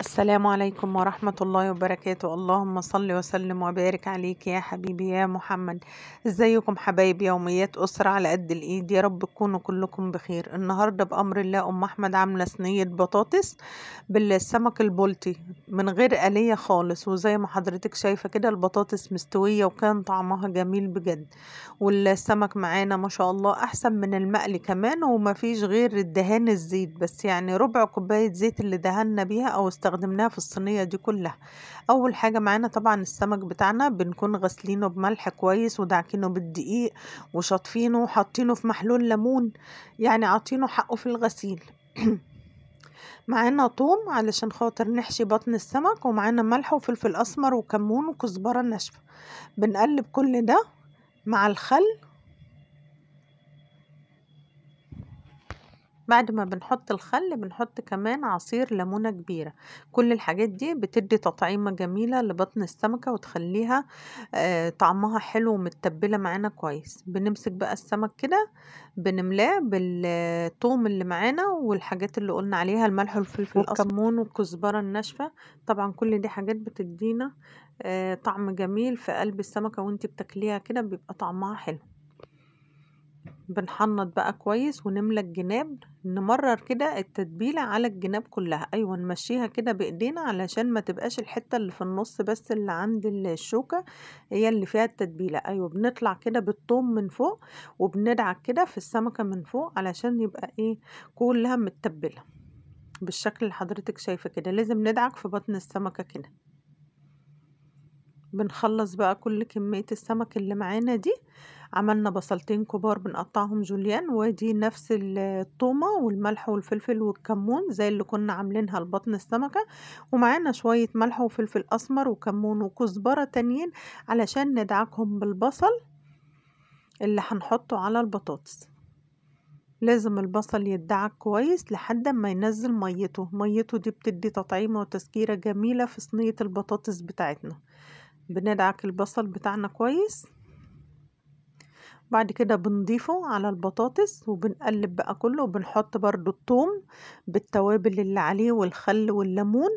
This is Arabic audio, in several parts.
السلام عليكم ورحمة الله وبركاته اللهم صل وسلم وبارك عليك يا حبيبي يا محمد ازيكم حبايب يوميات أسرة على قد الإيد يا رب تكونوا كلكم بخير النهاردة بأمر الله أم أحمد عاملة صينية بطاطس بالسمك البلطي من غير آلية خالص وزي ما حضرتك شايفة كده البطاطس مستوية وكان طعمها جميل بجد والسمك معانا ما شاء الله أحسن من المقلي كمان ومفيش غير الدهان الزيت بس يعني ربع كوباية زيت اللي دهنا بيها أو استخدمناه في الصينية دي كلها أول حاجة معانا طبعا السمك بتاعنا بنكون غسلينه بملح كويس ودعكينه بالدقيق وشاطفينه وحاطينه في محلول ليمون يعني عاطينه حقه في الغسيل معانا طوم علشان خاطر نحشي بطن السمك ومعانا ملح وفلفل أسمر وكمون وكزبرة ناشفة بنقلب كل ده مع الخل بعد ما بنحط الخل بنحط كمان عصير ليمونة كبيرة كل الحاجات دي بتدي تطعيمة جميلة لبطن السمكة وتخليها آه، طعمها حلو ومتبلة معانا كويس بنمسك بقى السمك كده بنملاه بالطوم اللي معانا والحاجات اللي قلنا عليها الملح والفلفل والكمون والكزبرة الناشفة طبعا كل دي حاجات بتدينا آه، طعم جميل في قلب السمكة وانت بتاكليها كده بيبقى طعمها حلو بنحنط بقى كويس ونملى الجناب نمرر كده التتبيلة على الجناب كلها أيوة نمشيها كده بإيدينا علشان ما تبقاش الحتة اللي في النص بس اللي عند الشوكة هي اللي فيها التتبيلة أيوة بنطلع كده بالطوم من فوق وبندعك كده في السمكة من فوق علشان يبقى إيه كلها متبلة بالشكل اللي حضرتك شايفة كده لازم ندعك في بطن السمكة كده بنخلص بقى كل كمية السمك اللي معانا دي عملنا بصلتين كبار بنقطعهم جوليان ودي نفس الطومة والملح والفلفل والكمون زي اللي كنا عاملينها لبطن السمكة ومعانا شوية ملح وفلفل أسمر وكمون وكزبرة تانيين علشان ندعكهم بالبصل اللي هنحطه على البطاطس لازم البصل يدعك كويس لحد ما ينزل ميته ميته دي بتدي تطعيمة وتسكيرة جميلة في صينية البطاطس بتاعتنا بندعك البصل بتاعنا كويس بعد كده بنضيفه على البطاطس وبنقلب بقى كله وبنحط برده الثوم بالتوابل اللي عليه والخل والليمون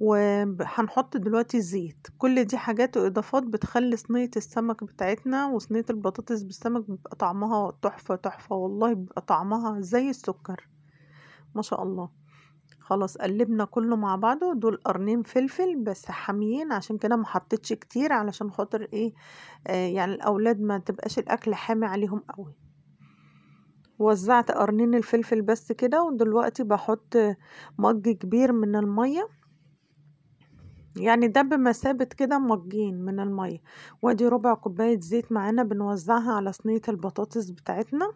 وهنحط دلوقتي الزيت كل دي حاجات واضافات بتخلي صينيه السمك بتاعتنا وصينيه البطاطس بالسمك بيبقى طعمها تحفه تحفه والله بيبقى طعمها زي السكر ما شاء الله خلاص قلبنا كله مع بعضه دول قرنين فلفل بس حاميين عشان كده ما حطيتش كتير علشان خاطر ايه آه يعني الاولاد ما تبقاش الاكل حامي عليهم قوي وزعت قرنين الفلفل بس كده ودلوقتي بحط مج كبير من الميه يعني ده بمثابة كده مجين من المية وادي ربع كوباية زيت معانا بنوزعها على صينية البطاطس بتاعتنا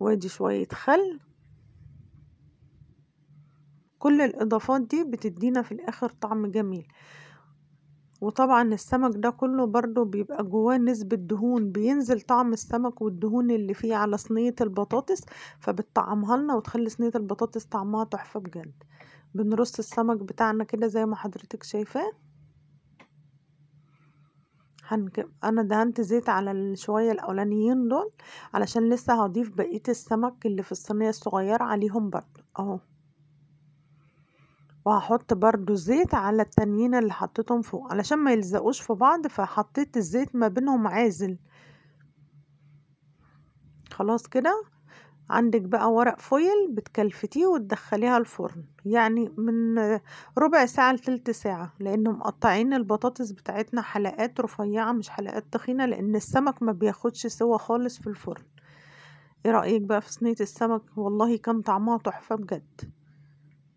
وادي شوية خل كل الإضافات دي بتدينا في الآخر طعم جميل وطبعا السمك ده كله برضو بيبقى جواه نسبة دهون بينزل طعم السمك والدهون اللي فيه على صينية البطاطس فبتطعمها لنا وتخلي صينية البطاطس طعمها تحفة بجد بنرص السمك بتاعنا كده زي ما حضرتك شايفاه هنك... انا دهنت زيت على شوية الاولانيين دول علشان لسه هضيف بقية السمك اللي في الصينية الصغيرة عليهم برضو اهو وهحط برضو زيت على التانيين اللي حطيتهم فوق علشان ما يلزقوش في بعض فحطيت الزيت ما بينهم عازل خلاص كده عندك بقى ورق فويل بتكلفتيه وتدخليها الفرن يعني من ربع ساعة لتلت ساعة لأن مقطعين البطاطس بتاعتنا حلقات رفيعة مش حلقات تخينة لأن السمك ما بياخدش سوا خالص في الفرن ايه رأيك بقى في صينية السمك والله كان طعمها تحفة بجد